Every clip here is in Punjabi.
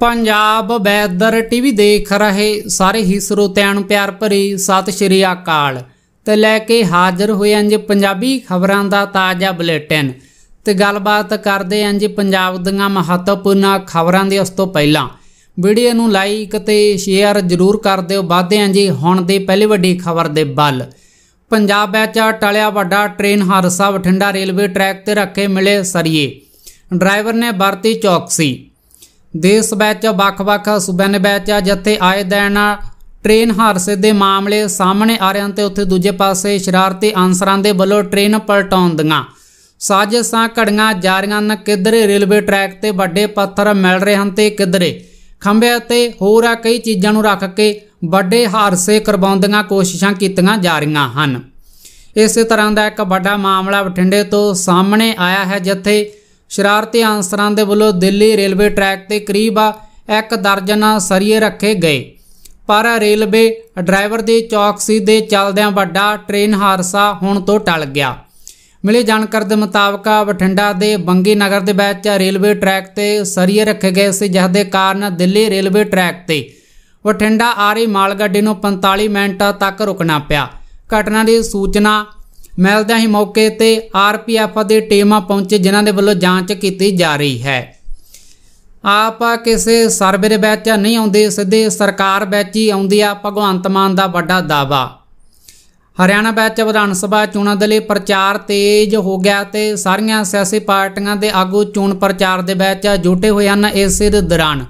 ਪੰਜਾਬ ਵੈਦਰ ਟੀਵੀ ਦੇਖ ਰਹੇ ਸਾਰੇ ਹੀ ਸਰੋਤਿਆਂ ਨੂੰ ਪਿਆਰ ਭਰੀ ਸਤਿ ਸ਼੍ਰੀ ਅਕਾਲ ਤੇ ਲੈ ਕੇ ਹਾਜ਼ਰ ਹੋਏ ਅੰਜ ਪੰਜਾਬੀ ਖਬਰਾਂ ਦਾ ਤਾਜ਼ਾ ਬੁਲੇਟਿਨ ਤੇ ਗੱਲਬਾਤ ਕਰਦੇ ਅੰਜ ਪੰਜਾਬ ਦੀਆਂ ਮਹੱਤਵਪੂਰਨ ਖਬਰਾਂ ਦੇ ਉਸ ਤੋਂ ਪਹਿਲਾਂ ਵੀਡੀਓ ਨੂੰ ਲਾਈਕ ਤੇ ਸ਼ੇਅਰ ਜ਼ਰੂਰ ਕਰ ਦਿਓ ਵਾਧੇ ਅੰਜ ਹੁਣ ਦੇ ਪਹਿਲੇ ਵੱਡੀ ਖਬਰ ਦੇ ਵੱਲ ਪੰਜਾਬ ਵਿੱਚ ਟਲਿਆ ਵੱਡਾ ਟ੍ਰੇਨ ਹਾਦਸਾ ਬਠਿੰਡਾ ਰੇਲਵੇ ਟਰੈਕ ਤੇ ਰੱਖੇ ਮਿਲੇ ਸਰੀਏ ਡਰਾਈਵਰ ਨੇ ਵਰਤੀ ਚੌਕਸੀ ਦੇਸ਼ ਵਿੱਚ ਵੱਖ-ਵੱਖ ਸੂਬਿਆਂ ਦੇ ਵਿੱਚ ਜਿੱਥੇ ਆਏ ਦਿਨ ਟ੍ਰੇਨ ਹਾਦਸੇ ਦੇ ਮਾਮਲੇ ਸਾਹਮਣੇ ਆ ਰਹੇ ਹਨ ਤੇ ਉੱਥੇ ਦੂਜੇ ਪਾਸੇ ਸ਼ਰਾਰਤੀ ਅਨਸਰਾਂ ਦੇ ਵੱਲੋਂ ਟ੍ਰੇਨ ਪਲਟਾਉਣ ਦੀਆਂ ਸਾਜ਼ਿਸ਼ਾਂ ਘੜੀਆਂ ਜਾ ਰਹੀਆਂ ਹਨ ਕਿਧਰੇ ਰੇਲਵੇ ਟਰੈਕ ਤੇ ਵੱਡੇ ਪੱਥਰ ਮਿਲ ਰਹੇ ਹਨ ਤੇ ਕਿਧਰੇ ਖੰਭੇ ਅਤੇ ਹੋਰ ਆ ਕਈ ਚੀਜ਼ਾਂ ਨੂੰ ਰੱਖ ਕੇ ਵੱਡੇ ਹਾਦਸੇ ਕਰਵਾਉਣ ਦੀਆਂ ਕੋਸ਼ਿਸ਼ਾਂ ਕੀਤੀਆਂ ਜਾ ਰਹੀਆਂ ਹਨ ਇਸੇ ਤਰ੍ਹਾਂ ਦਾ ਇੱਕ ਵੱਡਾ ਮਾਮਲਾ ਬਠਿੰਡੇ ਤੋਂ ਸਾਹਮਣੇ ਆਇਆ ਹੈ ਜਿੱਥੇ ਸ਼ਰਾਰਤੀ ਅਨਸਰਾਂ ਦੇ ਵੱਲੋਂ ਦਿੱਲੀ ਰੇਲਵੇ ਟਰੈਕ ਤੇ ਕਰੀਬ ਇੱਕ ਦਰਜਨ ਸਰੀਏ ਰੱਖੇ ਗਏ ਪਰ ਰੇਲਵੇ ਡਰਾਈਵਰ ਦੀ ਚੌਕਸੀ ਦੇ ਚੱਲਦਿਆਂ ਵੱਡਾ ਟ੍ਰੇਨ ਹਾਦਸਾ ਹੁਣ ਤੋਂ ਟਲ ਗਿਆ ਮਿਲੇ ਜਾਣਕਾਰੀ ਦੇ ਮੁਤਾਬਕ ਬਠਿੰਡਾ ਦੇ ਬੰਗੀ ਨਗਰ ਦੇ ਵਿੱਚ ਰੇਲਵੇ ਟਰੈਕ ਤੇ ਸਰੀਏ ਰੱਖੇ ਗਏ ਸੀ ਜਿਸ ਦੇ ਕਾਰਨ ਦਿੱਲੀ ਰੇਲਵੇ ਟਰੈਕ ਤੇ ਬਠਿੰਡਾ ਆ ਰਹੀ ਮਾਲ ਗੱਡੀ ਨੂੰ 45 ਮਿੰਟ ਤੱਕ ਰੁਕਣਾ ਪਿਆ ਘਟਨਾ ਦੀ ਸੂਚਨਾ ਮਿਲਦਿਆਂ ਹੀ ਮੌਕੇ ਤੇ ਆਰਪੀਐਫ ਦੇ ਟੀਮਾਂ ਪਹੁੰਚੇ ਜਿਨ੍ਹਾਂ ਦੇ ਵੱਲੋਂ ਜਾਂਚ ਕੀਤੀ ਜਾ ਰਹੀ ਹੈ ਆਪਾ ਕਿਸੇ ਸਰਵੇ ਦੇ ਵਿੱਚ ਨਹੀਂ ਆਉਂਦੇ ਸਿੱਧੇ ਸਰਕਾਰ ਵਿੱਚ ਹੀ ਆਉਂਦੀ ਆ ਭਗਵੰਤ ਮਾਨ ਦਾ ਵੱਡਾ ਦਾਵਾ ਹਰਿਆਣਾ ਵਿੱਚ ਵਿਧਾਨ ਸਭਾ ਚੋਣਾਂ ਦੇ ਲਈ ਪ੍ਰਚਾਰ ਤੇਜ਼ ਹੋ ਗਿਆ ਤੇ ਸਾਰੀਆਂ ਸਿਆਸੀ ਪਾਰਟੀਆਂ ਦੇ ਆਗੂ ਚੋਣ ਪ੍ਰਚਾਰ ਦੇ ਵਿੱਚ ਜੁਟੇ ਹੋਏ ਹਨ ਇਸੇ ਦੇ ਦੌਰਾਨ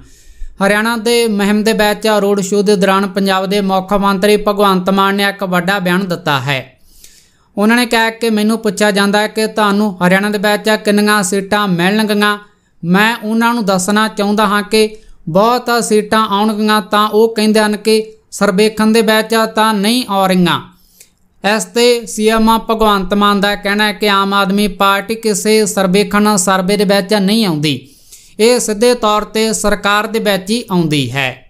ਹਰਿਆਣਾ ਦੇ ਮਹਿਮ ਦੇ ਵਿੱਚ ਰੋਡ ਸ਼ੋਅ ਦੇ ਦੌਰਾਨ ਪੰਜਾਬ ਦੇ ਮੁੱਖ ਮੰਤਰੀ ਭਗਵੰਤ ਮਾਨ ਨੇ ਇੱਕ ਵੱਡਾ ਬਿਆਨ ਦਿੱਤਾ ਹੈ ਉਹਨਾਂ ਨੇ ਕਿਹਾ ਕਿ ਮੈਨੂੰ ਪੁੱਛਿਆ ਜਾਂਦਾ ਹੈ ਕਿ ਤੁਹਾਨੂੰ ਹਰਿਆਣਾ ਦੇ ਵਿੱਚ ਕਿੰਨੀਆਂ ਸੀਟਾਂ ਮਿਲਣਗੀਆਂ ਮੈਂ ਉਹਨਾਂ ਨੂੰ ਦੱਸਣਾ ਚਾਹੁੰਦਾ ਹਾਂ ਕਿ ਬਹੁਤ ਸੀਟਾਂ ਆਉਣਗੀਆਂ ਤਾਂ ਉਹ ਕਹਿੰਦੇ ਹਨ ਕਿ ਸਰਵੇਖਣ ਦੇ ਵਿੱਚ ਤਾਂ ਨਹੀਂ ਆ ਰਹੀਆਂ ਇਸ ਤੇ ਸੀਐਮ ਭਗਵੰਤ ਮਾਨ ਦਾ ਕਹਿਣਾ ਹੈ ਕਿ ਆਮ ਆਦਮੀ ਪਾਰਟੀ ਕਿਸੇ ਸਰਵੇਖਣ ਸਰਵੇ ਦੇ ਵਿੱਚ ਨਹੀਂ ਆਉਂਦੀ ਇਹ ਸਿੱਧੇ ਤੌਰ ਤੇ ਸਰਕਾਰ ਦੇ ਵਿੱਚ ਹੀ ਆਉਂਦੀ ਹੈ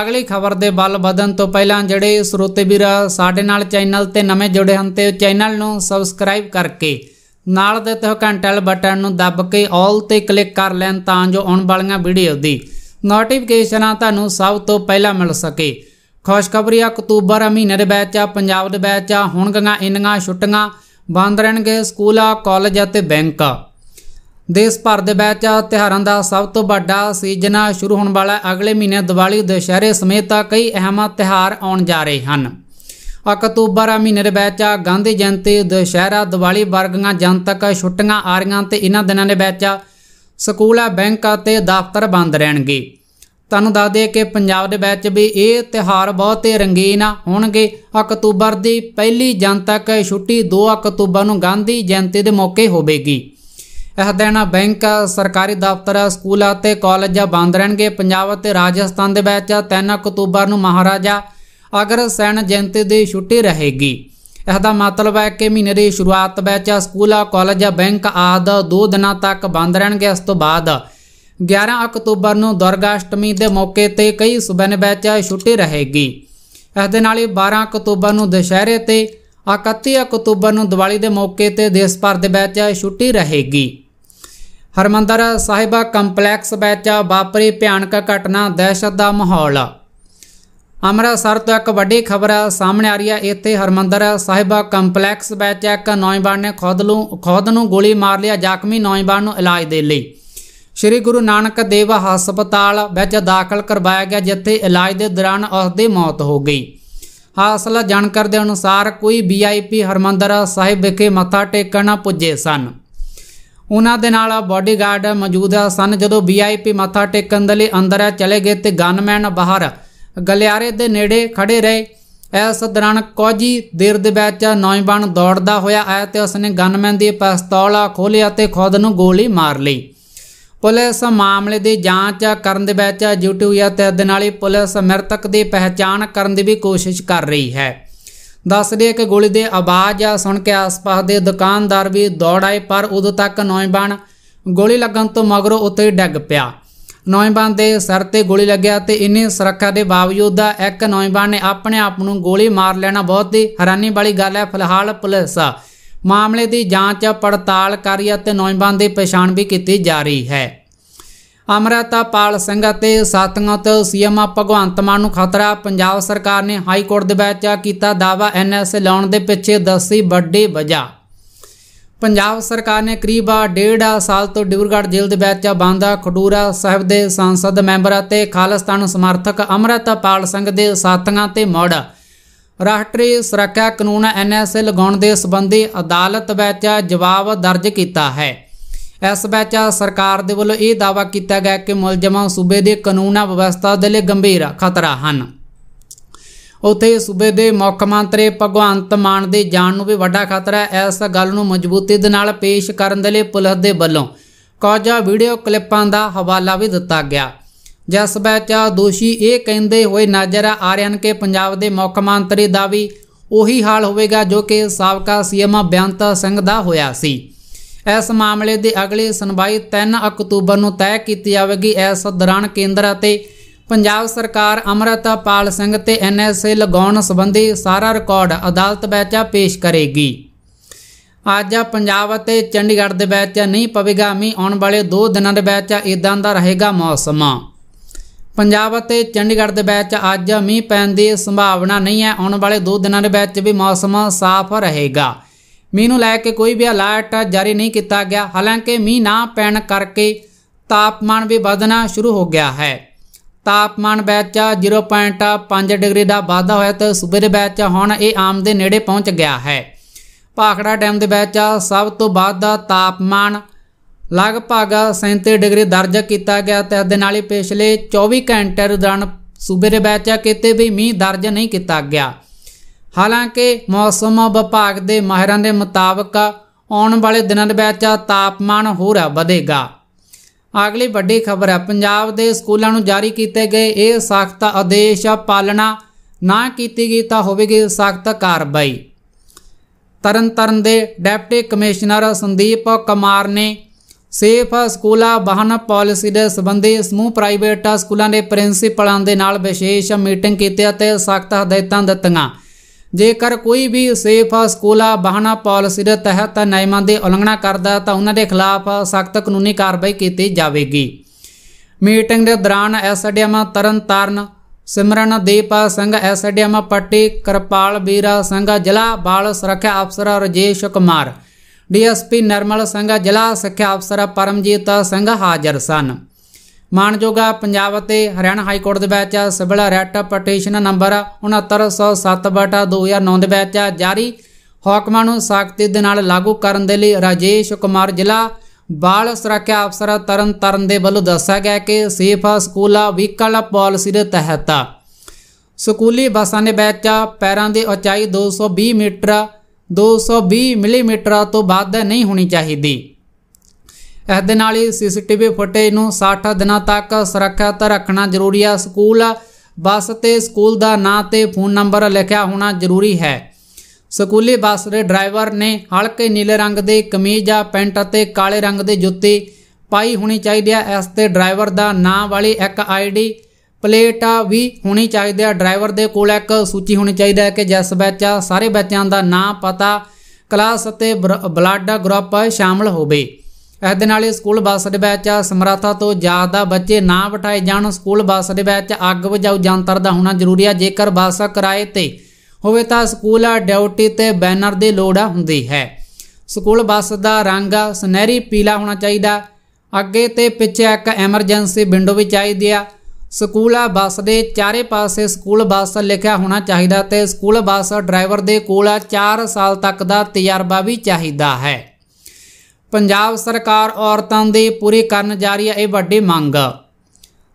ਅਗਲੀ ਖਬਰ ਦੇ ਵੱਲ ਵਧਣ ਤੋਂ ਪਹਿਲਾਂ ਜਿਹੜੇ ਸਰੋਤੇ ਵੀਰ ਸਾਡੇ ਨਾਲ ਚੈਨਲ ਤੇ ਨਵੇਂ ਜੁੜੇ ਹਨ ਤੇ ਚੈਨਲ ਨੂੰ ਸਬਸਕ੍ਰਾਈਬ ਕਰਕੇ ਨਾਲ ਦੇ ਤੇ ਘੰਟੇਲ ਬਟਨ ਨੂੰ ਦੱਬ ਕੇ 올 ਤੇ ਕਲਿੱਕ ਕਰ ਲੈਣ ਤਾਂ ਜੋ ਆਉਣ ਵਾਲੀਆਂ ਵੀਡੀਓ ਦੀ ਨੋਟੀਫਿਕੇਸ਼ਨਾਂ ਤੁਹਾਨੂੰ ਸਭ ਤੋਂ ਪਹਿਲਾਂ ਮਿਲ ਸਕੇ ਖੁਸ਼ਖਬਰੀ ਅਕਤੂਬਰ ਮਹੀਨੇ ਦੇ ਵਿੱਚ ਪੰਜਾਬ ਦੇ ਵਿੱਚ ਹੁਣ ਗੰਗਾ ਇੰਨੀਆਂ ਛੁੱਟੀਆਂ ਬੰਦ ਰਹਿਣਗੇ ਸਕੂਲ ਕਾਲਜ ਅਤੇ ਬੈਂਕ ਦੇਸ਼ ਭਰ ਦੇ ਵਿੱਚ ਤਿਹਾਰਾਂ ਦਾ ਸਭ ਤੋਂ ਵੱਡਾ ਸੀਜ਼ਨ ਸ਼ੁਰੂ ਹੋਣ ਵਾਲਾ ਹੈ ਅਗਲੇ ਮਹੀਨੇ ਦੀਵਾਲੀ ਦੁਸ਼ਹਿਰੇ ਸਮੇਤ ਕਈ ਅਹਿਮ ਤਿਹਾਰ ਆਉਣ ਜਾ ਰਹੇ ਹਨ ਅਕਤੂਬਰ ਮਹੀਨੇ ਦੇ ਵਿੱਚ ਗਾਂਧੀ ਜਯੰਤੀ ਦੁਸ਼ਹਿਰਾ ਦੀਵਾਲੀ ਵਰਗੀਆਂ ਜਨਤਕ ਛੁੱਟੀਆਂ ਆ ਰਹੀਆਂ ਤੇ ਇਹਨਾਂ ਦਿਨਾਂ ਦੇ ਵਿੱਚ ਸਕੂਲ ਬੈਂਕ ਅਤੇ ਦਫ਼ਤਰ ਬੰਦ ਰਹਿਣਗੇ ਤੁਹਾਨੂੰ ਦੱਸ ਦੇ ਕਿ ਪੰਜਾਬ ਦੇ ਵਿੱਚ ਵੀ ਇਹ ਤਿਹਾਰ ਬਹੁਤ ਹੀ ਰੰਗੀਨ ਹੋਣਗੇ ਅਕਤੂਬਰ ਦੀ ਪਹਿਲੀ ਜਨਤਕ ਛੁੱਟੀ 2 ਅਕਤੂਬਰ ਨੂੰ ਗਾਂਧੀ ਜਯੰਤੀ ਦੇ ਮੌਕੇ ਹੋਵੇਗੀ ਇਹ ਦਿਨ ਬੈਂਕ ਸਰਕਾਰੀ ਦਫ਼ਤਰ ਸਕੂਲ ਅਤੇ ਕਾਲਜ ਬੰਦ ਰਹਿਣਗੇ ਪੰਜਾਬ ਅਤੇ ਰਾਜਸਥਾਨ ਦੇ ਵਿੱਚ 3 ਅਕਤੂਬਰ ਨੂੰ ਮਹਾਰਾਜਾ ਅਗਰ ਸੈਨ ਜਯੰਤੀ ਦੀ ਛੁੱਟੀ ਰਹੇਗੀ ਇਸ ਦਾ ਮਤਲਬ ਹੈ ਕਿ ਮਹੀਨੇ ਦੀ ਸ਼ੁਰੂਆਤ ਵਿੱਚ ਸਕੂਲ ਕਾਲਜ ਬੈਂਕ ਆਦ ਦੋ ਦਿਨਾਂ ਤੱਕ ਬੰਦ ਰਹਿਣਗੇ ਇਸ ਤੋਂ ਬਾਅਦ 11 ਅਕਤੂਬਰ ਨੂੰ ਦੁਰਗਾਸ਼ਟਮੀ ਦੇ ਮੌਕੇ ਤੇ ਕਈ ਸੂਬਿਆਂ ਵਿੱਚ ਛੁੱਟੀ ਰਹੇਗੀ ਇਸ ਦੇ ਨਾਲ ਹੀ 12 ਅਕਤੂਬਰ ਨੂੰ ਦੁਸ਼ਹਿਰੇ ਤੇ 31 ਅਕਤੂਬਰ ਨੂੰ ਦੀਵਾਲੀ ਦੇ ਮੌਕੇ ਤੇ ਦੇਸ਼ ਭਰ ਦੇ ਵਿੱਚ ਛੁੱਟੀ ਰਹੇਗੀ ਹਰਮੰਦਰ ਸਾਹਿਬਾ ਕੰਪਲੈਕਸ ਵਿੱਚ ਵਾਪਰੀ ਭਿਆਨਕ ਘਟਨਾ ਦਹਿਸ਼ਤ ਦਾ ਮਾਹੌਲ ਅੰਮ੍ਰਿਤਸਰ ਤੋਂ ਇੱਕ ਵੱਡੀ ਖਬਰ ਸਾਹਮਣੇ ਆ ਰਹੀ ਹੈ ਇੱਥੇ ਹਰਮੰਦਰ ਸਾਹਿਬਾ ਕੰਪਲੈਕਸ ਵਿੱਚ ਇੱਕ ਨੌਜਵਾਨ ਨੇ ਖੁਦ ਨੂੰ ਖੁਦ ਨੂੰ ਗੋਲੀ ਮਾਰ ਲਿਆ ਜ਼ਖਮੀ ਨੌਜਵਾਨ ਨੂੰ ਇਲਾਜ ਦੇ ਲਈ ਸ੍ਰੀ ਗੁਰੂ ਨਾਨਕ ਦੇਵ ਹਸਪਤਾਲ ਵਿੱਚ ਦਾਖਲ ਕਰਵਾਇਆ ਗਿਆ ਜਿੱਥੇ ਇਲਾਜ ਦੇ ਦੌਰਾਨ ਉਸ ਦੀ ਮੌਤ ਹੋ ਗਈ ਹਾਸਲ ਜਾਣਕਾਰ ਦੇ ਅਨੁਸਾਰ ਕੋਈ ਵੀਆਈਪੀ ਹਰਮੰਦਰ ਸਾਹਿਬ ਵਿਖੇ ਮੱਥਾ ਟੇਕਣ ਪੁੱਜੇ ਸਨ ਉਹਨਾਂ ਦੇ ਨਾਲ ਬਾਡੀਗਾਰਡ ਮੌਜੂਦ ਸਨ ਜਦੋਂ ਵੀਆਈਪੀ ਮੱਥਾ ਟੇਕਣ ਦੇ ਲਈ ਅੰਦਰ ਚਲੇ ਗਏ ਤੇ ਗਨਮੈਨ ਬਾਹਰ ਗਲਿਆਰੇ ਦੇ ਨੇੜੇ ਖੜੇ ਰਹੇ ਇਸ ਦੌਰਾਨ ਕੋਜੀ ਦੇਰ ਦੇ ਵਿੱਚ ਨੌਜਵਾਨ ਦੌੜਦਾ ਹੋਇਆ ਆਇਆ ਤੇ ਉਸਨੇ ਗਨਮੈਨ ਦੀ ਪਿਸਤੌਲ ਖੋਲ੍ਹਿਆ ਤੇ ਖੁਦ ਨੂੰ ਗੋਲੀ ਮਾਰ ਲਈ ਪੁਲਿਸ ਮਾਮਲੇ ਦੀ ਜਾਂਚ ਕਰਨ ਦੇ ਵਿੱਚ ਡਿਊਟੀ ਅਤੇ ਦੇ ਨਾਲ ਹੀ ਪੁਲਿਸ ਮ੍ਰਿਤਕ ਦੀ ਪਹਿਚਾਣ ਕਰਨ ਦੀ ਵੀ ਕੋਸ਼ਿਸ਼ ਕਰ ਰਹੀ ਹੈ ਦੱਸ ਇੱਕ ਕਿ ਗੋਲੀ ਦੇ ਆਵਾਜ਼ ਆ ਸੁਣ ਕੇ ਆਸ-ਪਾਸ ਦੇ ਦੁਕਾਨਦਾਰ ਵੀ ਦੌੜ ਆਏ ਪਰ ਉਦੋਂ ਤੱਕ ਨੌਜਵਾਨ ਗੋਲੀ ਲੱਗਣ ਤੋਂ ਮਗਰੋਂ ਹੀ ਡੱਗ ਪਿਆ ਨੌਜਵਾਨ ਦੇ ਸਿਰ ਤੇ ਗੋਲੀ ਲੱਗਿਆ ਤੇ ਇੰਨੀ ਸੁਰੱਖਿਆ ਦੇ ਬਾਵਜੂਦ ਇੱਕ ਨੌਜਵਾਨ ਨੇ ਆਪਣੇ ਆਪ ਨੂੰ ਗੋਲੀ ਮਾਰ ਲੈਣਾ ਬਹੁਤ ਹੀ ਹੈਰਾਨੀ ਵਾਲੀ ਗੱਲ ਹੈ ਫਿਲਹਾਲ ਪੁਲਿਸ ਮਾਮਲੇ ਦੀ ਜਾਂਚ ਪੜਤਾਲ ਕਰੀ ਅਤੇ ਨੌਜਵਾਨ ਦੀ ਪਛਾਣ ਵੀ ਕੀਤੀ ਜਾ ਰਹੀ ਹੈ ਅਮਰਤਾਪਾਲ ਸਿੰਘ ਅਤੇ ਸਾਥੀਆਂ ਤੋਂ ਸੀਐਮ ਭਗਵੰਤ ਮਾਨ ਨੂੰ ਖਤਰਾ ਪੰਜਾਬ ਸਰਕਾਰ ਨੇ ਹਾਈ ਕੋਰਟ ਦੇ ਵਿੱਚ ਕੀਤਾ ਦਾਵਾ ਐਨਐਸ ਲਾਉਣ ਦੇ ਪਿੱਛੇ ਦੱਸੀ ਵੱਡੀ ਵਜ੍ਹਾ ਪੰਜਾਬ ਸਰਕਾਰ ਨੇ ਕਰੀਬ 1.5 ਸਾਲ ਤੋਂ ਡਿਬਰਗੜ੍ਹ ਜੇਲ੍ਹ ਦੇ ਵਿੱਚ ਬੰਦਾ ਖਡੂਰਾ ਸਾਹਿਬ ਦੇ ਸੰਸਦ ਮੈਂਬਰ ਅਤੇ ਖਾਲਸਤਾਨ ਸਮਰਥਕ ਪਾਲ ਸਿੰਘ ਦੇ ਸਾਥੀਆਂ ਤੇ ਮੋੜ ਰਾਸ਼ਟਰੀ ਸੁਰੱਖਿਆ ਕਾਨੂੰਨ ਐਨਐਸਏ ਲਗਾਉਣ ਦੇ ਸੰਬੰਧੀ ਅਦਾਲਤ ਵਿੱਚ ਜਵਾਬ ਦਰਜ ਕੀਤਾ ਹੈ ਇਸ ਵਿੱਚ ਸਰਕਾਰ ਦੇ ਵੱਲੋਂ ਇਹ ਦਾਅਵਾ ਕੀਤਾ ਗਿਆ ਕਿ ਮੁਲਜ਼ਮਾਂ ਸੂਬੇ ਦੇ ਕਾਨੂੰਨਾ ਵਿਵਸਥਾ ਦੇ ਲਈ ਗੰਭੀਰ ਖਤਰਾ ਹਨ ਉਥੇ ਸੂਬੇ ਦੇ ਮੁੱਖ ਮੰਤਰੀ ਭਗਵੰਤ ਮਾਨ ਦੇ ਜਾਨ ਨੂੰ ਵੀ ਵੱਡਾ ਖਤਰਾ ਹੈ ਇਸ ਗੱਲ ਨੂੰ ਮਜ਼ਬੂਤੀ ਦੇ ਨਾਲ ਪੇਸ਼ ਕਰਨ ਦੇ ਲਈ ਪੁਲਿਸ ਦੇ ਵੱਲੋਂ ਕੁਝ ਵੀਡੀਓ ਕਲਿੱਪਾਂ ਦਾ ਹਵਾਲਾ ਵੀ ਦਿੱਤਾ ਗਿਆ ਜਸ ਬੈਚਾ ਦੋਸ਼ੀ ਇਹ ਕਹਿੰਦੇ ਹੋਏ ਨਜ਼ਰ ਆ ਰਹੇ ਹਨ ਕਿ ਪੰਜਾਬ ਦੇ ਮੁੱਖ ਮੰਤਰੀ ਦਾ ਵੀ ਉਹੀ ਹਾਲ ਹੋਵੇਗਾ ਜੋ ਕਿ ਸਾਬਕਾ ਸੀਐਮ ਬਿਆੰਤ ਸਿੰਘ ਦਾ ਹੋਇਆ ਸੀ ਇਸ ਮਾਮਲੇ ਦੀ ਅਗਲੀ ਸੁਣਵਾਈ 3 ਅਕਤੂਬਰ ਨੂੰ ਤੈਅ ਕੀਤੀ ਜਾਵੇਗੀ ਇਸ ਦੌਰਾਨ ਕੇਂਦਰ ਅਤੇ ਪੰਜਾਬ ਸਰਕਾਰ ਅਮਰਤਪਾਲ ਸਿੰਘ ਤੇ ਐਨਐਸਏ ਲਗਾਉਣ ਸੰਬੰਧੀ ਸਾਰਾ ਰਿਕਾਰਡ ਅਦਾਲਤ ਵਿੱਚ ਪੇਸ਼ ਕਰੇਗੀ ਅੱਜ ਪੰਜਾਬ ਅਤੇ ਚੰਡੀਗੜ੍ਹ ਦੇ ਵਿੱਚ ਨਹੀਂ ਪਵੇਗਾ ਮੀਂਹ ਆਉਣ ਵਾਲੇ 2 ਦਿਨਾਂ ਦੇ ਵਿੱਚ ਇਦਾਂ ਦਾ ਰਹੇਗਾ ਮੌਸਮ ਪੰਜਾਬ ਅਤੇ ਚੰਡੀਗੜ੍ਹ ਦੇ ਵਿੱਚ ਅੱਜ ਮੀਂਹ ਪੈਣ ਦੀ ਸੰਭਾਵਨਾ ਨਹੀਂ ਹੈ ਆਉਣ ਵਾਲੇ 2 ਦਿਨਾਂ ਦੇ ਵਿੱਚ ਵੀ ਮੌਸਮ ਸਾਫ਼ ਰਹੇਗਾ ਮੀਂਹ ਨੂੰ ਲੈ ਕੇ ਕੋਈ ਵੀ ਅਲਰਟ ਜਾਰੀ ਨਹੀਂ ਕੀਤਾ ਗਿਆ ਹਾਲਾਂਕਿ ਮੀਂਹ ਨਾ ਪੈਣ ਕਰਕੇ ਤਾਪਮਾਨ ਵੀ ਵਧਣਾ ਸ਼ੁਰੂ ਹੋ ਗਿਆ ਹੈ ਤਾਪਮਾਨ ਵਿੱਚ 0.5 ਡਿਗਰੀ ਦਾ ਵਾਧਾ ਹੋਇਆ ਤੇ ਸੂਬੇ ਦੇ ਵਿੱਚ ਹੁਣ ਇਹ ਆਮ ਦੇ ਨੇੜੇ ਪਹੁੰਚ ਗਿਆ ਹੈ ਭਾਖੜਾ ਡੈਮ ਦੇ ਵਿੱਚ ਸਭ ਤੋਂ ਵੱਧ ਤਾਪਮਾਨ ਲਗਭਗ 37 ਡਿਗਰੀ ਦਰਜ ਕੀਤਾ ਗਿਆ ਤੇ ਦੇ ਨਾਲ ਹੀ ਪਿਛਲੇ 24 ਘੰਟੇ ਦੌਰਾਨ ਸੂਬੇ ਦੇ ਵਿੱਚ ਕਿਤੇ ਵੀ ਮੀਂਹ ਦਰਜ ਨਹੀਂ ਕੀਤਾ ਗਿਆ ਹਾਲਾਂਕਿ ਮੌਸਮ ਵਿਭਾਗ ਦੇ ਮਾਹਿਰਾਂ ਦੇ ਮੁਤਾਬਕ ਆਉਣ ਵਾਲੇ ਦਿਨਾਂ ਦੇ ਵਿੱਚ ਤਾਪਮਾਨ ਹੋਰ ਵਧੇਗਾ ਅਗਲੀ ਵੱਡੀ ਖਬਰ ਹੈ ਪੰਜਾਬ ਦੇ ਸਕੂਲਾਂ ਨੂੰ ਜਾਰੀ ਕੀਤੇ ਗਏ ਇਹ ਸਖਤ ਆਦੇਸ਼ ਪਾਲਣਾ ਨਾ ਕੀਤੀ ਗਈ ਤਾਂ ਹੋਵੇਗੀ ਸਖਤ ਕਾਰਵਾਈ ਤਰਨਤਰਨ ਦੇ ਡਿਪਟੀ ਕਮਿਸ਼ਨਰ ਸੰਦੀਪ ਕੁਮਾਰ ਨੇ ਸੇਫ ਸਕੂਲਾ ਬਹਾਨਾ ਪਾਲਿਸੀ ਦੇ ਸੰਬੰਧੀ ਸਮੂਹ ਪ੍ਰਾਈਵੇਟ ਸਕੂਲਾਂ ਦੇ ਪ੍ਰਿੰਸੀਪਲਾਂ ਦੇ ਨਾਲ ਵਿਸ਼ੇਸ਼ ਮੀਟਿੰਗ ਕੀਤੀ ਅਤੇ ਸਖਤ ਹਦਾਇਤਾਂ ਦਿੱਤੀਆਂ ਜੇਕਰ ਕੋਈ ਵੀ ਸੇਫ ਸਕੂਲਾ ਬਹਾਨਾ ਪਾਲਿਸੀ ਦੇ ਤਹਿਤ ਨਿਯਮਾਂ ਦੀ ਉਲੰਘਣਾ ਕਰਦਾ ਤਾਂ ਉਹਨਾਂ ਦੇ ਖਿਲਾਫ ਸਖਤ ਕਾਨੂੰਨੀ ਕਾਰਵਾਈ ਕੀਤੀ ਜਾਵੇਗੀ ਮੀਟਿੰਗ ਦੇ ਦੌਰਾਨ ਐਸਡੀਐਮ ਤਰਨਤਾਰਨ ਦੀਪ ਸਿੰਘ ਐਸਡੀਐਮ ਪੱਟੀ ਕਿਰਪਾਲ ਵੀਰਾ ਸਿੰਘ ਜ਼ਿਲ੍ਹਾ ਬਾਲ ਸੁਰੱਖਿਆ ਅਫਸਰ ਰਜੇਸ਼ ਕੁਮਾਰ ਡੀਐਸਪੀ ਨਰਮਲ ਸਿੰਘ ਜ਼ਿਲ੍ਹਾ ਸਿੱਖਿਆ ਅਫਸਰ ਪਰਮਜੀਤ ਸਿੰਘ ਹਾਜ਼ਰ ਸਨ ਮਾਨਯੋਗਾ ਪੰਜਾਬ ਅਤੇ ਹਰਿਆਣਾ ਹਾਈ ਕੋਰਟ ਦੇ ਵਿੱਚ ਸਿਵਲ ਰੈਟ ਪਟੀਸ਼ਨ ਨੰਬਰ 6907/2009 ਦੇ ਵਿੱਚ ਜਾਰੀ ਹੁਕਮਾਂ ਨੂੰ ਸਖਤੀ ਦੇ ਨਾਲ ਲਾਗੂ ਕਰਨ ਦੇ ਲਈ ਰਾਜੇਸ਼ ਕੁਮਾਰ ਜ਼ਿਲ੍ਹਾ ਬਾਲ ਸੁਰੱਖਿਆ ਅਫਸਰ ਤਰਨ ਤਰਨ ਦੇ ਵੱਲੋਂ ਦੱਸਿਆ ਗਿਆ ਕਿ ਸੇਫ ਸਕੂਲ ਵਹੀਕਲ ਪਾਲਿਸੀ ਦੇ ਤਹਿਤ ਸਕੂਲੀ ਬੱਸਾਂ ਦੇ ਵਿੱਚ ਪੈਰਾਂ ਦੀ ਉਚਾਈ 220 ਮੀਟਰ 220 ਮਿਲੀਮੀਟਰ ਤੋਂ ਵੱਧ ਨਹੀਂ ਹੋਣੀ ਚਾਹੀਦੀ ਇਸ ਦੇ ਨਾਲ ਹੀ ਸੀਸੀਟੀਵੀ ਫੁਟੇਜ ਨੂੰ 60 ਦਿਨਾਂ ਤੱਕ ਸੁਰੱਖਿਅਤ ਰੱਖਣਾ ਜ਼ਰੂਰੀ ਹੈ ਸਕੂਲ ਬੱਸ ਤੇ ਸਕੂਲ ਦਾ ਨਾਂ ਤੇ ਫੋਨ ਨੰਬਰ ਲਿਖਿਆ ਹੋਣਾ ਜ਼ਰੂਰੀ ਹੈ ਸਕੂਲੀ ਬੱਸ ਦੇ ਡਰਾਈਵਰ ਨੇ ਹਲਕੇ ਨੀਲੇ ਰੰਗ ਦੇ ਕਮੀਜ਼ ਜਾਂ ਪੈਂਟ ਅਤੇ ਕਾਲੇ ਰੰਗ ਦੇ ਜੁੱਤੇ ਪਾਈ ਹੋਣੀ ਚਾਹੀਦੀ ਹੈ ਇਸ ਤੇ ਡਰਾਈਵਰ ਦਾ ਨਾਂ ਵਾਲੀ ਇੱਕ ਆਈਡੀ ਪਲੇਟ ਵੀ ਹੋਣੀ ਚਾਹੀਦੀ ਹੈ ਡਰਾਈਵਰ ਦੇ ਕੋਲ ਇੱਕ ਸੂਚੀ ਹੋਣੀ ਚਾਹੀਦੀ ਹੈ ਕਿ ਜਿਸ ਵਿੱਚ ਸਾਰੇ ਬੱਚਿਆਂ ਦਾ ਨਾਮ ਪਤਾ ਕਲਾਸ ਅਤੇ ਬਲੱਡ ਗਰੁੱਪ ਸ਼ਾਮਲ ਹੋਵੇ ਇਸ ਦੇ ਨਾਲ ਹੀ ਸਕੂਲ ਬੱਸ ਦੇ ਵਿੱਚ ਸਮਰੱਥਾ ਤੋਂ ਜ਼ਿਆਦਾ ਬੱਚੇ ਨਾ ਬਿਠਾਏ ਜਾਣ ਸਕੂਲ ਬੱਸ ਦੇ ਵਿੱਚ ਅੱਗ ਬੁਝਾਊ ਜੰਤਰ ਦਾ ਹੋਣਾ ਜ਼ਰੂਰੀ ਹੈ ਜੇਕਰ ਬੱਸ ਕਿਰਾਏ ਤੇ ਹੋਵੇ ਤਾਂ ਸਕੂਲ ਡਿਊਟੀ ਤੇ ਬੈਨਰ ਦੀ ਲੋੜ ਹੁੰਦੀ ਹੈ ਸਕੂਲ ਬੱਸ ਦਾ ਰੰਗ ਸੁਨਹਿਰੀ ਪੀਲਾ ਹੋਣਾ ਚਾਹੀਦਾ ਅੱਗੇ ਤੇ ਪਿੱਛੇ ਇੱਕ ਐਮਰਜੈਂਸੀ ਵਿੰਡੋ ਵੀ ਚਾਹੀਦੀ ਆ ਸਕੂਲ ਆ ਬੱਸ ਦੇ ਚਾਰੇ ਪਾਸੇ ਸਕੂਲ ਬੱਸ ਲਿਖਿਆ ਹੋਣਾ ਚਾਹੀਦਾ ਤੇ ਸਕੂਲ ਬੱਸ ਡਰਾਈਵਰ ਦੇ ਕੋਲ 4 ਸਾਲ ਤੱਕ ਦਾ ਤਜਰਬਾ ਵੀ ਚਾਹੀਦਾ ਹੈ ਪੰਜਾਬ ਸਰਕਾਰ ਔਰਤਾਂ ਦੀ ਪੂਰੀ ਕਰਨ ਜਾ ਰਹੀ ਹੈ ਇਹ ਵੱਡੀ ਮੰਗ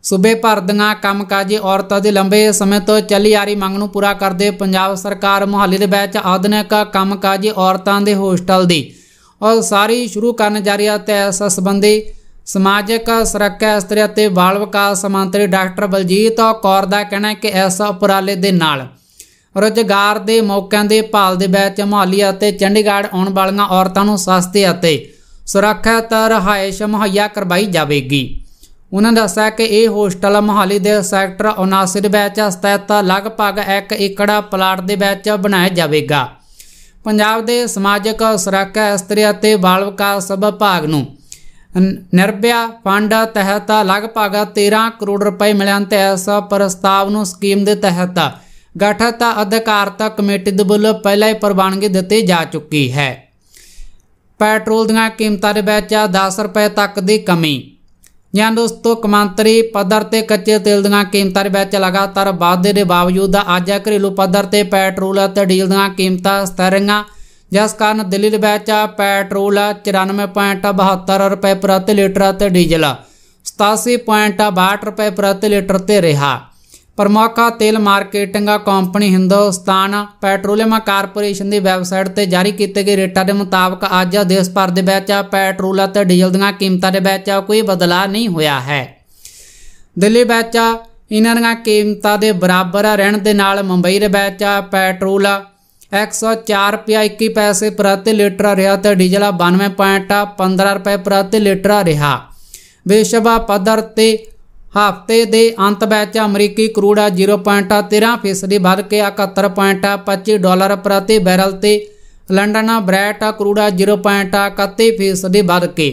ਸੂਬੇ ਭਰ ਦੀਆਂ ਕੰਮਕਾਜੀ ਔਰਤਾਂ ਦੇ ਲੰਬੇ ਸਮੇਂ ਤੋਂ ਚੱਲੀ ਆ ਰਹੀ ਮੰਗ ਨੂੰ ਪੂਰਾ ਕਰਦੇ ਪੰਜਾਬ ਸਰਕਾਰ ਮੁਹੱਲੇ ਦੇ ਵਿੱਚ ਆਧੁਨਿਕ ਕੰਮਕਾਜੀ ਔਰਤਾਂ ਦੇ ਹੋਸਟਲ ਦੀ ਔਰ ਸਾਰੀ ਸ਼ੁਰੂ ਕਰਨ ਜਾ ਰਹੀ ਹੈ ਤੇ ਇਸ ਸੰਬੰਧੀ ਸਮਾਜਿਕ ਸੁਰੱਖਿਆ ਇਸਤਰੀ ਅਤੇ ਬਾਲ ਵਿਕਾਸ ਮੰਤਰੀ ਡਾਕਟਰ ਬਲਜੀਤ ਕੌਰ ਦਾ ਕਹਿਣਾ ਹੈ ਕਿ ਇਸ ਉਪਰਾਲੇ ਦੇ ਨਾਲ ਰੋਜ਼ਗਾਰ ਦੇ ਮੌਕਿਆਂ ਦੇ ਭਾਲ ਦੇ ਵਿੱਚ ਮਹਾਲੀਆ ਅਤੇ ਚੰਡੀਗੜ੍ਹ ਆਉਣ ਵਾਲੀਆਂ ਔਰਤਾਂ ਨੂੰ ਸਸਤੇ ਅਤੇ ਸੁਰੱਖਿਅਤ ਰਹਾਇਸ਼ ਮੁਹੱਈਆ ਕਰਵਾਈ ਜਾਵੇਗੀ ਉਹਨਾਂ ਦੱਸਿਆ ਕਿ ਇਹ ਹੋਸਟਲ ਮਹਾਲੀ ਦੇ ਸੈਕਟਰ 79 ਦੇ ਵਿੱਚ ਸਥਿਤ ਲਗਭਗ 1 ਏਕੜਾ ਪਲਾਟ ਦੇ ਵਿੱਚ ਬਣਾਇਆ ਜਾਵੇਗਾ ਪੰਜਾਬ ਦੇ ਸਮਾਜਿਕ ਸੁਰੱਖਿਆ ਇਸਤਰੀ ਅਤੇ ਬਾਲ ਵਿਕਾਸ ਵਿਭਾਗ ਨੂੰ ਨਿਰਭਿਆ ਫੰਡ ਤਹਿਤ ਲਗਭਗ 13 ਕਰੋੜ ਰੁਪਏ ਮਿਲਣ ਤੇ ਇਸ ਪ੍ਰਸਤਾਵ ਨੂੰ ਸਕੀਮ ਦੇ ਤਹਿਤ ਗਠਿਤ ਅਧਿਕਾਰਤ ਕਮੇਟੀ ਦੇ ਵੱਲੋਂ ਪਹਿਲਾਂ ਹੀ ਪ੍ਰਵਾਨਗੀ ਦਿੱਤੀ ਜਾ ਚੁੱਕੀ ਹੈ ਪੈਟਰੋਲ ਦੀਆਂ ਕੀਮਤਾਂ ਦੇ ਵਿੱਚ 10 ਰੁਪਏ ਤੱਕ ਦੀ ਕਮੀ ਜਾਂ ਦੋਸਤੋ ਕਮਾਂਤਰੀ ਪੱਧਰ ਤੇ ਕੱਚੇ ਤੇਲ ਦੀਆਂ ਕੀਮਤਾਂ ਦੇ ਵਿੱਚ ਲਗਾਤਾਰ ਵਾਧੇ ਦੇ ਬਾਵਜੂਦ ਅੱਜ ਘਰੇਲੂ ਪੱਧਰ ਤੇ ਪੈਟਰੋਲ ਅਤੇ ਡੀਜ਼ਲ ਦੀਆਂ ਕੀਮਤਾਂ ਸਥਿਰ ਰਹੀਆਂ ਜਿਸ ਕਾਰਨ ਦਿੱਲੀ ਦੇ ਵਿੱਚ ਪੈਟਰੋਲ 94.72 ਰੁਪਏ ਪ੍ਰਤੀ ਲੀਟਰ ਤੇ ਡੀਜ਼ਲ 87.62 ਰੁਪਏ ਪ੍ਰਤੀ ਲੀਟਰ ਤੇ ਰਿਹਾ ਪ੍ਰਮੁੱਖ ਤੇਲ marketing company Hindustan petroleum corporation ਦੀ ਵੈਬਸਾਈਟ ਤੇ ਜਾਰੀ ਕੀਤੇ ਗਏ ਰੇਟਾਂ ਦੇ ਮੁਤਾਬਕ ਅੱਜ ਦੇਸ਼ ਭਰ ਦੇ ਵਿੱਚ ਪੈਟਰੋਲ ਅਤੇ ਡੀਜ਼ਲ ਦੀਆਂ ਕੀਮਤਾਂ ਦੇ ਵਿੱਚ ਕੋਈ ਬਦਲਾਅ ਨਹੀਂ ਹੋਇਆ ਹੈ ਦਿੱਲੀ ਵਿੱਚ ਇਹਨਾਂ ਦੀਆਂ ਕੀਮਤਾਂ ਦੇ ਬਰਾਬਰ ਰਹਿਣ ਦੇ ਨਾਲ ਮੁੰਬਈ ਦੇ ਵਿੱਚ ਪੈਟਰੋਲ 104 ਰੁਪਏ 21 ਪੈਸੇ ਪ੍ਰਤੀ ਲੀਟਰ ਆ ਰਿਹਾ ਤੇ ਡੀਜ਼ਲ ਆ 92.15 ਰੁਪਏ ਪ੍ਰਤੀ ਲੀਟਰ ਰਿਹਾ ਵਿਸ਼ਵ ਪੱਧਰ ਤੇ ਹਫ਼ਤੇ ਦੇ ਅੰਤ ਵਿੱਚ ਅਮਰੀਕੀ ਕਰੂਡ 0.13% ਵੱਧ ਕੇ 71.25 ਡਾਲਰ ਪ੍ਰਤੀ ਬੈਰਲ ਤੇ ਲੰਡਨ ਬ੍ਰੈਟ ਕਰੂਡ 0.31% ਵੱਧ ਕੇ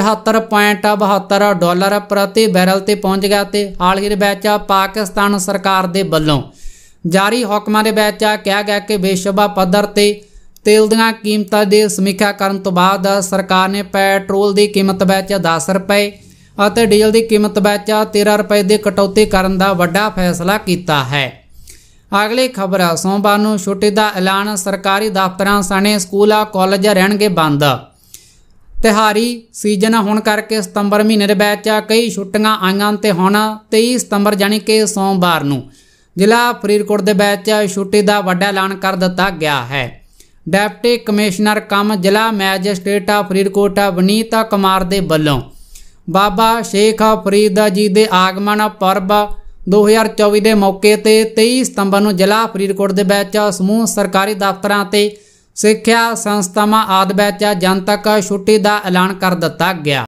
74.72 ਡਾਲਰ ਪ੍ਰਤੀ ਬੈਰਲ ਤੇ ਪਹੁੰਚ ਗਿਆ ਤੇ ਹਾਲ ਹੀ ਵਿੱਚ ਪਾਕਿਸਤਾਨ ਸਰਕਾਰ ਦੇ ਵੱਲੋਂ ਜਾਰੀ ਹੁਕਮਾਂ ਦੇ ਵਿੱਚ ਆ ਕਿਹਾ ਗਿਆ ਕਿ ਬੇਸ਼ੱਬਾ ਪੱਧਰ ਤੇ ਤੇਲ ਦੀਆਂ ਕੀਮਤਾਂ ਦੀ ਸਮੀਖਿਆ ਕਰਨ ਤੋਂ ਬਾਅਦ ਸਰਕਾਰ ਨੇ ਪੈਟਰੋਲ ਦੀ ਕੀਮਤ ਵਿੱਚ 10 ਰੁਪਏ ਅਤੇ ਡੀਜ਼ਲ ਦੀ ਕੀਮਤ ਵਿੱਚ 13 ਰੁਪਏ ਦੇ ਕਟੌਤੀ ਕਰਨ ਦਾ ਵੱਡਾ ਫੈਸਲਾ ਕੀਤਾ ਹੈ ਅਗਲੀ ਖਬਰ ਸੋਮਵਾਰ ਨੂੰ ਛੁੱਟੀ ਦਾ ਐਲਾਨ ਸਰਕਾਰੀ ਦਫ਼ਤਰਾਂ ਸਣੇ ਸਕੂਲਾਂ ਕਾਲਜ ਰਹਿਣਗੇ ਬੰਦ ਤਿਹਾਰੀ ਸੀਜ਼ਨ ਹੋਣ ਕਰਕੇ ਸਤੰਬਰ ਮਹੀਨੇ ਦੇ ਵਿੱਚ ਕਈ ਛੁੱਟੀਆਂ ਆਈਆਂ ਤੇ ਹੁਣ 23 ਸਤੰਬਰ ਜਾਨੀ ਕਿ ਸੋਮਵਾਰ ਨੂੰ ਜ਼ਿਲ੍ਹਾ ਫਰੀਦਕੋਟ ਦੇ ਵਿੱਚ ਛੁੱਟੀ ਦਾ ਵੱਡਾ ਐਲਾਨ ਕਰ ਦਿੱਤਾ ਗਿਆ ਹੈ ਡਿਪਟੀ ਕਮਿਸ਼ਨਰ ਕਮ ਜ਼ਿਲ੍ਹਾ ਮੈਜਿਸਟ੍ਰੇਟ ਆ ਫਰੀਦਕੋਟ ਬਨੀਤਾ ਕੁਮਾਰ ਦੇ ਵੱਲੋਂ ਬਾਬਾ ਸ਼ੇਖ ਫਰੀਦ ਜੀ ਦੇ ਆਗਮਨ ਪਰਬ 2024 ਦੇ ਮੌਕੇ ਤੇ 23 ਸਤੰਬਰ ਨੂੰ ਜ਼ਿਲ੍ਹਾ ਫਰੀਦਕੋਟ ਦੇ ਵਿੱਚ ਸਮੂਹ ਸਰਕਾਰੀ ਦਫ਼ਤਰਾਂ ਤੇ ਸਿੱਖਿਆ ਸੰਸਥਾਵਾਂ ਆਦਿ ਵਿੱਚ ਜਨਤਕ ਛੁੱਟੀ ਦਾ ਐਲਾਨ ਕਰ ਦਿੱਤਾ ਗਿਆ